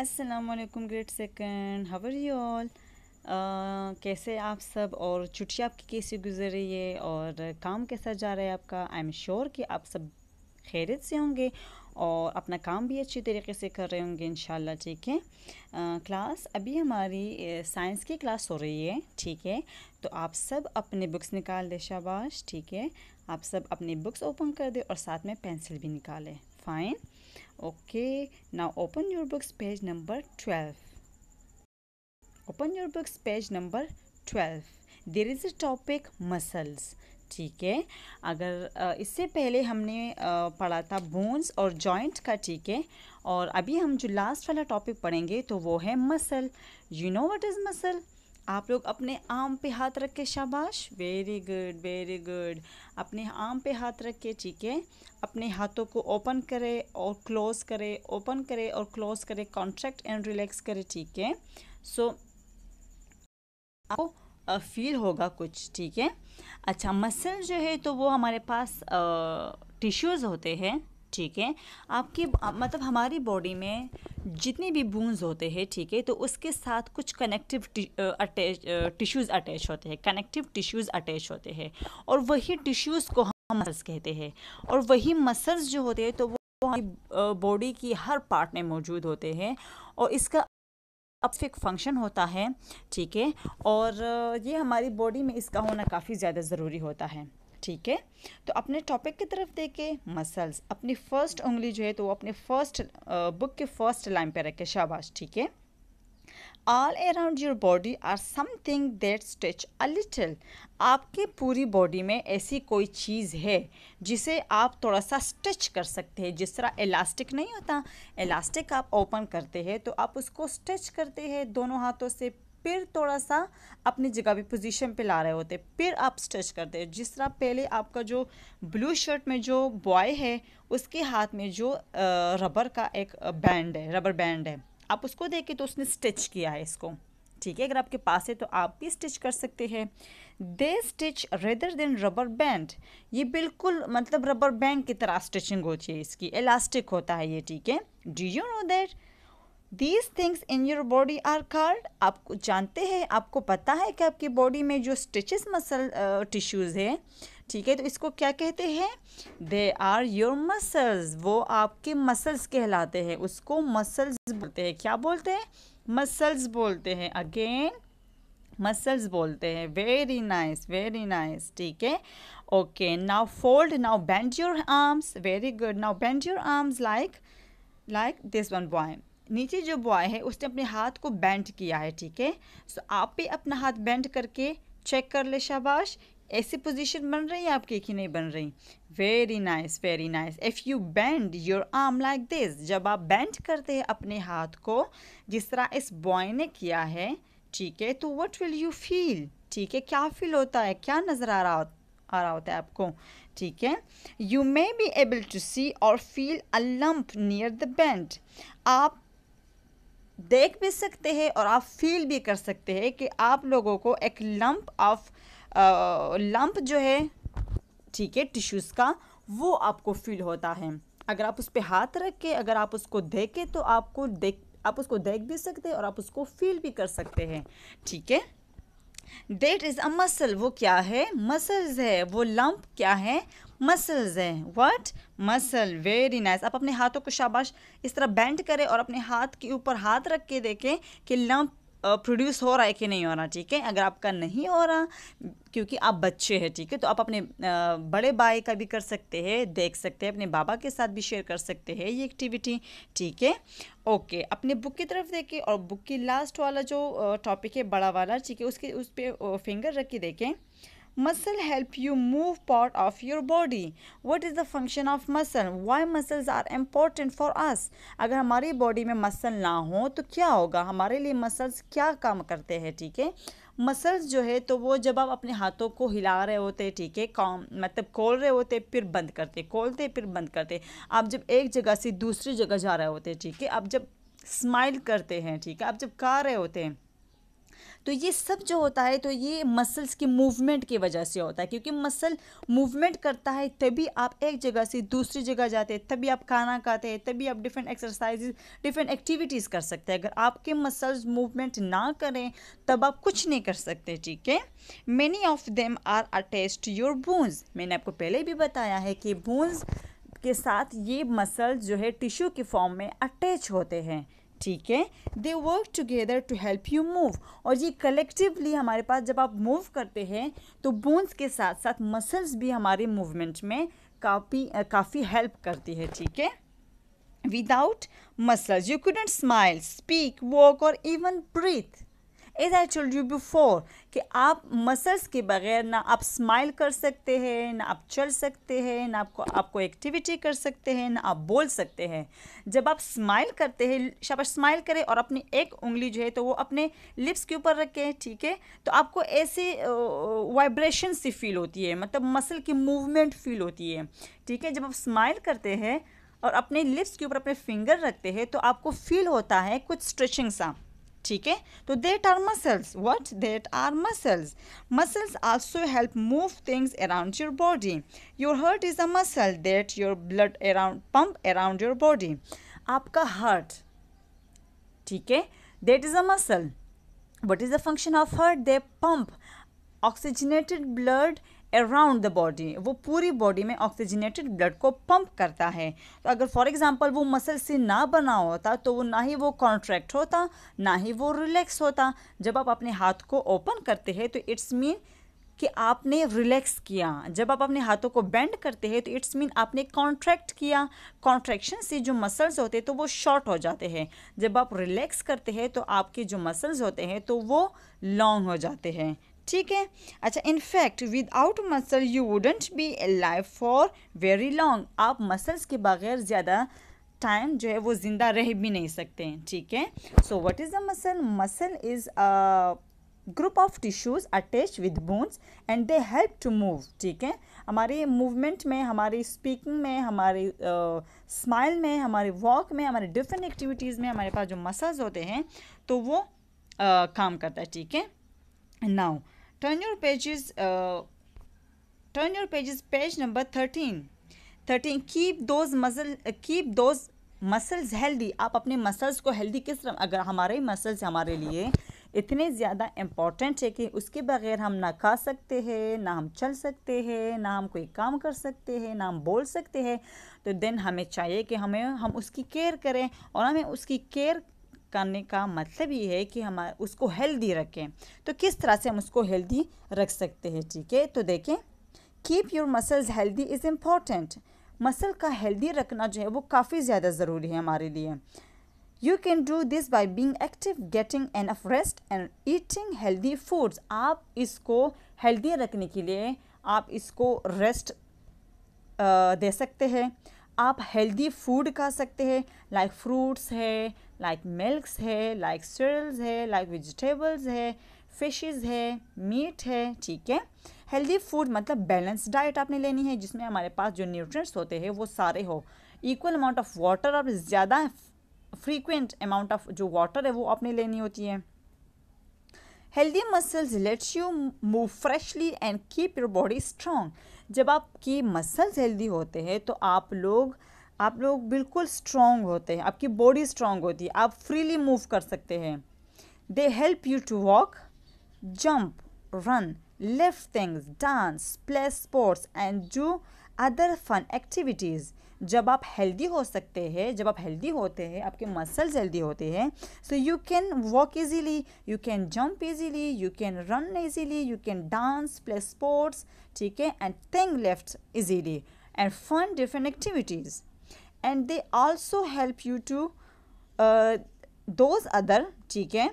Aslam great second hour you all कैसे आप सब और छुट्टी आपकी कैसे गुजर रही है और काम कैसा जा रहा है आपका आई एम श्योर कि आप सब खैरत से होंगे और अपना काम भी अच्छी तरीके से कर रहे होंगे इन ठीक है क्लास uh, अभी हमारी साइंस uh, की क्लास हो रही है ठीक है तो आप सब अपने बुक्स निकाल दें शाबाश ठीक है आप सब अपनी बुक्स ओपन कर दें और साथ में पेंसिल भी निकालें fine Okay, now open your books page number 12. Open your books page number 12. There is a topic muscles ठीक है अगर इससे पहले हमने पढ़ा था बोन्स और जॉइंट का ठीक है और अभी हम जो लास्ट वाला टॉपिक पढ़ेंगे तो वो है muscle you know what is muscle आप लोग अपने आम पे हाथ रख के शाबाश वेरी गुड वेरी गुड अपने आम पे हाथ रख के ठीक है अपने हाथों को ओपन करें और क्लोज करें ओपन करें और क्लोज करें कॉन्ट्रैक्ट एंड रिलैक्स करें ठीक है सो आपको फील होगा कुछ ठीक है अच्छा मसल जो है तो वो हमारे पास टिश्यूज़ होते हैं ठीक है आपके मतलब हमारी बॉडी में जितने भी बोन्स होते हैं ठीक है तो उसके साथ कुछ कनेक्टिव अटैच टिश्यूज़ अटैच होते हैं कनेक्टिव टिश्यूज़ अटैच होते हैं और वही टिश्यूज़ को हम मसल्स कहते हैं और वही मसल्स जो होते हैं तो वो हमारी बॉडी की हर पार्ट में मौजूद होते हैं और इसका अपफिक फंक्शन होता है ठीक है और ये हमारी बॉडी में इसका होना काफ़ी ज़्यादा ज़रूरी होता है ठीक है तो अपने टॉपिक की तरफ देखे मसल्स अपनी फर्स्ट उंगली जो है तो वो अपने फर्स्ट बुक के फर्स्ट लाइन पे रखे शाबाश ठीक है all around your body are something that stretch a little आपके पूरी बॉडी में ऐसी कोई चीज़ है जिसे आप थोड़ा सा स्ट्रेच कर सकते हैं जिस तरह इलास्टिक नहीं होता इलास्टिक आप ओपन करते हैं तो आप उसको स्ट्रेच करते हैं दोनों हाथों से फिर थोड़ा सा अपनी जगह पे पोजीशन पे ला रहे होते फिर आप स्ट्रेच करते हैं जिस तरह पहले आपका जो ब्लू शर्ट में जो बॉय है उसके हाथ में जो रबर का एक बैंड है रबर बैंड है आप उसको देखें तो उसने स्टिच किया है इसको ठीक है अगर आपके पास है तो आप भी स्टिच कर सकते हैं they stitch rather than rubber band ये बिल्कुल मतलब रबर बैंड की तरह स्टिचिंग होती है इसकी इलास्टिक होता है ये ठीक है do you know that these things in your body are called आपको जानते हैं आपको पता है कि आपकी बॉडी में जो स्टिचेस मसल टिश्यूज़ है ठीक है तो इसको क्या कहते हैं दे आर योर मसल्स वो आपके मसल्स कहलाते हैं उसको मसल्स बोलते हैं क्या बोलते हैं मसल्स बोलते हैं अगेन मसल्स बोलते हैं वेरी नाइस वेरी नाइस ठीक है okay now fold now bend your arms very good now bend your arms like like this one boy नीचे जो बॉय है उसने अपने हाथ को बैंड किया है ठीक है सो आप भी अपना हाथ बैंड करके चेक कर ले शाबाश ऐसी पोजीशन बन रही है आपकी कि नहीं बन रही very nice very nice if you bend your arm like this जब आप बैंड करते हैं अपने हाथ को जिस तरह इस बॉय ने किया है ठीक है तो वट विल यू फील ठीक है क्या फील होता है क्या नज़र आ रहा आ रहा होता है आपको ठीक है you may be able to see or feel a lump near the bend आप देख भी सकते हैं और आप फील भी कर सकते हैं कि आप लोगों को एक लंप ऑफ लंप जो है ठीक है टिश्यूज़ का वो आपको फील होता है अगर आप उस पर हाथ रख के अगर आप उसको देखें तो आपको देख आप उसको देख भी सकते हैं और आप उसको फील भी कर सकते हैं ठीक है डेट इज़ अ मसल वो क्या है मसल्स है वो लम्प क्या है मसल्स है वट मसल वेरी नाइस आप अपने हाथों को शाबाश इस तरह बेंड करें और अपने हाथ के ऊपर हाथ रख के देखें कि लम्प प्रोड्यूस हो रहा है कि नहीं हो रहा ठीक है अगर आपका नहीं हो रहा क्योंकि आप बच्चे हैं ठीक है तो आप अपने बड़े भाई का भी कर सकते हैं देख सकते हैं अपने बाबा के साथ भी शेयर कर सकते हैं ये एक्टिविटी ठीक है ओके अपने बुक की तरफ देखें और बुक की लास्ट वाला जो टॉपिक है बड़ा वाला ठीक है उसके उस पर फिंगर रख के देखें muscle help you move part of your body what is the function of muscle why muscles are important for us अगर हमारी बॉडी में मसल ना हो तो क्या होगा हमारे लिए मसल्स क्या काम करते हैं ठीक है मसल्स जो है तो वो जब आप अपने हाथों को हिला रहे होते हैं ठीक है कॉम मतलब खोल रहे होते फिर बंद करते खोलते फिर बंद करते आप जब एक जगह से दूसरी जगह जा रहे होते ठीक है आप जब स्माइल करते हैं ठीक है आप जब खा रहे होते हैं तो ये सब जो होता है तो ये मसल्स की मूवमेंट की वजह से होता है क्योंकि मसल मूवमेंट करता है तभी आप एक जगह से दूसरी जगह जाते हैं तभी आप खाना खाते हैं तभी आप डिफरेंट एक्सरसाइज डिफरेंट एक्टिविटीज़ कर सकते हैं अगर आपके मसल्स मूवमेंट ना करें तब आप कुछ नहीं कर सकते ठीक है many of them are attach to your bones मैंने आपको पहले भी बताया है कि बोन्स के साथ ये मसल जो है टिश्यू के फॉर्म में अटैच होते हैं ठीक है they work together to help you move और ये कलेक्टिवली हमारे पास जब आप मूव करते हैं तो बोन्स के साथ साथ मसल्स भी हमारे मूवमेंट में काफ़ी काफ़ी हेल्प करती है ठीक है without muscles you couldn't smile speak walk or even breathe as I told you before कि आप मसल्स के बगैर ना आप स्माइल कर सकते हैं ना आप चल सकते हैं ना आपको आपको एक्टिविटी कर सकते हैं ना आप बोल सकते हैं जब आप स्माइल करते हैं शब स्माइल करें और अपनी एक उंगली जो है तो वो अपने लिप्स के ऊपर रखें ठीक है तो आपको ऐसे वाइब्रेशन सी फील होती है मतलब मसल की मूवमेंट फील होती है ठीक है जब आप स्माइल करते हैं और अपने लिप्स के ऊपर अपने फिंगर रखते हैं तो आपको फील होता है कुछ स्ट्रेचिंग सा ठीक है तो that are muscles what that are muscles muscles also help move things around your body your heart is a muscle that your blood around pump around your body आपका हार्ट ठीक है that is a muscle what is the function of heart they pump oxygenated blood around the body वो पूरी body में oxygenated blood को pump करता है तो अगर फॉर एग्जांपल वो मसल से ना बना होता तो वो ना ही वो कॉन्ट्रैक्ट होता ना ही वो रिलैक्स होता जब आप अपने हाथ को ओपन करते हैं तो इट्स मीन कि आपने रिलैक्स किया जब आप अपने हाथों को बेंड करते हैं तो इट्स मीन आपने कॉन्ट्रैक्ट किया कॉन्ट्रैक्शन से जो मसल्स होते हैं तो वो शॉर्ट हो जाते हैं जब आप रिलैक्स करते हैं तो आपके जो मसल्स होते हैं तो वो लॉन्ग हो जाते हैं ठीक है अच्छा in fact without muscle you wouldn't be live for very long आप मसल्स के बगैर ज़्यादा टाइम जो है वो ज़िंदा रह भी नहीं सकते हैं ठीक है so what is the muscle muscle is group of tissues attach with bones and they help to move ठीक है हमारे मूवमेंट में हमारी स्पीकिंग में हमारे स्माइल uh, में हमारे वॉक में हमारे डिफरेंट एक्टिविटीज़ में हमारे पास जो मसल्स होते हैं तो वो uh, काम करता है ठीक है now turn your pages uh, turn your pages page number 13 13 keep those muscle uh, keep those muscles healthy आप अपने मसल्स को हेल्दी किस तरह अगर हमारे मसल्स हमारे लिए इतने ज़्यादा इम्पॉर्टेंट है कि उसके बगैर हम ना खा सकते हैं ना हम चल सकते हैं ना हम कोई काम कर सकते हैं ना हम बोल सकते हैं तो देन हमें चाहिए कि हमें हम उसकी केयर करें और हमें उसकी केयर करने का मतलब ये है कि हम उसको हेल्दी रखें तो किस तरह से हम उसको हेल्दी रख सकते हैं ठीक है तो देखें keep your muscles healthy is important muscle का हेल्दी रखना जो है वो काफ़ी ज़्यादा ज़रूरी है हमारे लिए you can do this by being active getting enough rest and eating healthy foods आप इसको हेल्दी रखने के लिए आप इसको रेस्ट दे सकते हैं आप हेल्दी फूड खा सकते हैं लाइक फ्रूट्स है लाइक मिल्क्स है लाइक सिरल्स है लाइक वेजिटेबल्स है फिशेस है मीट है ठीक है हेल्दी फूड मतलब बैलेंस डाइट आपने लेनी है जिसमें हमारे पास जो न्यूट्रिएंट्स होते हैं वो सारे हो इक्वल अमाउंट ऑफ वाटर और ज़्यादा फ्रीक्वेंट अमाउंट ऑफ जो वाटर है वो आपने लेनी होती है healthy muscles let's you move freshly and keep your body strong जब आपकी मसल्स हेल्दी होते हैं तो आप लोग आप लोग बिल्कुल स्ट्रॉन्ग होते हैं आपकी बॉडी स्ट्रॉन्ग होती है आप फ्रीली मूव कर सकते हैं they help you to walk jump run lift things dance play sports and do other fun activities जब आप हेल्दी हो सकते हैं जब आप हेल्दी होते हैं आपके मसल्स हेल्दी होते हैं so you can walk easily you can jump easily you can run easily you can dance play sports ठीक है and thing lift easily and fun different activities and they also help you to those other ठीक है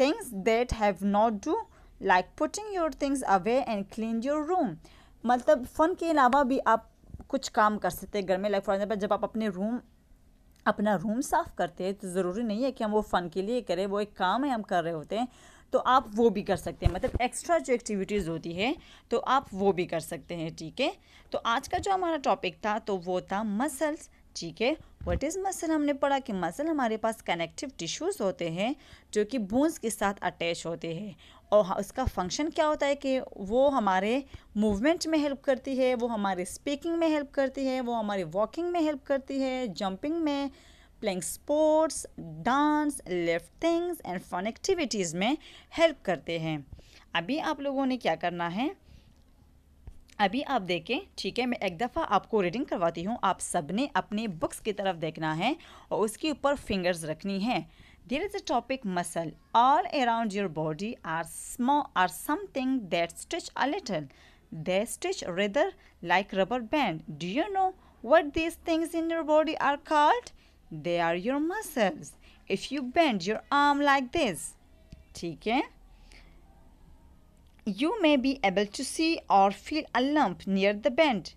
things that have not do like putting your things away and clean your room मतलब fun के अलावा भी आप कुछ काम कर सकते हैं घर में लाइक फॉर एग्जाम्पल जब आप अपने रूम अपना रूम साफ़ करते हैं तो ज़रूरी नहीं है कि हम वो फ़न के लिए करें वो एक काम है हम कर रहे होते हैं तो आप वो भी कर सकते हैं मतलब एक्स्ट्रा जो एक्टिविटीज़ होती है तो आप वो भी कर सकते हैं ठीक है तो आज का जो हमारा टॉपिक था तो वो था मसल्स ठीक है वट इज़ मसल हमने पढ़ा कि मसल हमारे पास कनेक्टिव टिश्यूज़ होते हैं जो कि बोन्स के साथ अटैच होते हैं और उसका फंक्शन क्या होता है कि वो हमारे मूवमेंट में हेल्प करती है वो हमारे स्पीकिंग में हेल्प करती है वो हमारे वॉकिंग में हेल्प करती है जंपिंग में playing sports dance liftings and fun activities में हेल्प करते हैं अभी आप लोगों ने क्या करना है अभी आप देखें ठीक है मैं एक दफ़ा आपको रीडिंग करवाती हूँ आप सबने अपने बुक्स की तरफ देखना है और उसके ऊपर फिंगर्स रखनी है There is a topic muscle. All around your body are small are something that stretch a little. They stretch rather like rubber band. Do you know what these things in your body are called? They are your muscles. If you bend your arm like this, TK, You may be able to see or feel a lump near the bend.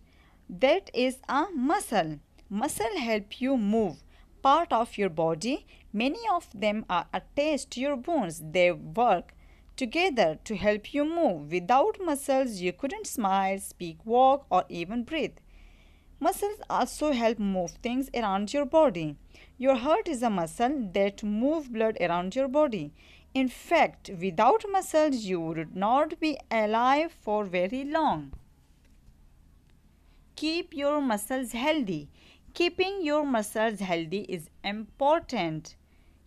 That is a muscle. Muscle help you move part of your body Many of them are attached to your bones. They work together to help you move. Without muscles, you couldn't smile, speak, walk, or even breathe. Muscles also help move things around your body. Your heart is a muscle that moves blood around your body. In fact, without muscles, you would not be alive for very long. Keep your muscles healthy. Keeping your muscles healthy is important.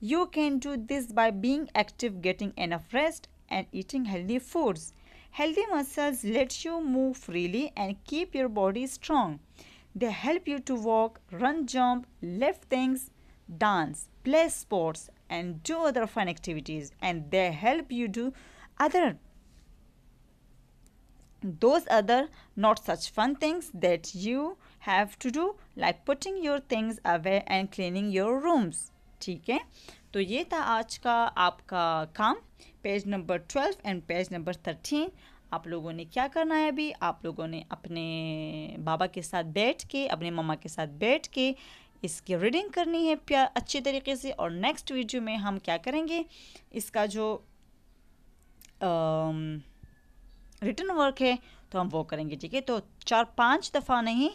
You can do this by being active, getting enough rest and eating healthy foods. Healthy muscles let you move freely and keep your body strong. They help you to walk, run, jump, lift things, dance, play sports and do other fun activities and they help you do other those other not such fun things that you have to do like putting your things away and cleaning your rooms. ठीक है तो ये था आज का आपका काम page number twelve and page number thirteen आप लोगों ने क्या करना है अभी आप लोगों ने अपने बाबा के साथ बैठ के अपने मामा के साथ बैठ के इसकी रीडिंग करनी है प्यार अच्छे तरीके से और नेक्स्ट वीडियो में हम क्या करेंगे इसका जो रिटर्न वर्क है तो हम वो करेंगे ठीक है तो चार पांच दफ़ा नहीं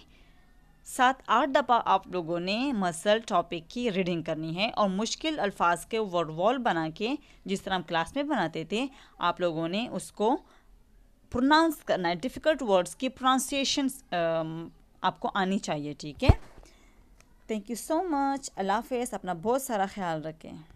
सात आठ दफ़ा आप लोगों ने मसल टॉपिक की रीडिंग करनी है और मुश्किल अल्फाज के वर्ड वॉल बना के जिस तरह हम क्लास में बनाते थे आप लोगों ने उसको प्रोनाउंस करना है डिफ़िकल्ट वर्ड्स की प्रोनाउंसिएशन आपको आनी चाहिए ठीक है थैंक यू सो मच अल्लाह हाफ अपना बहुत सारा ख्याल रखें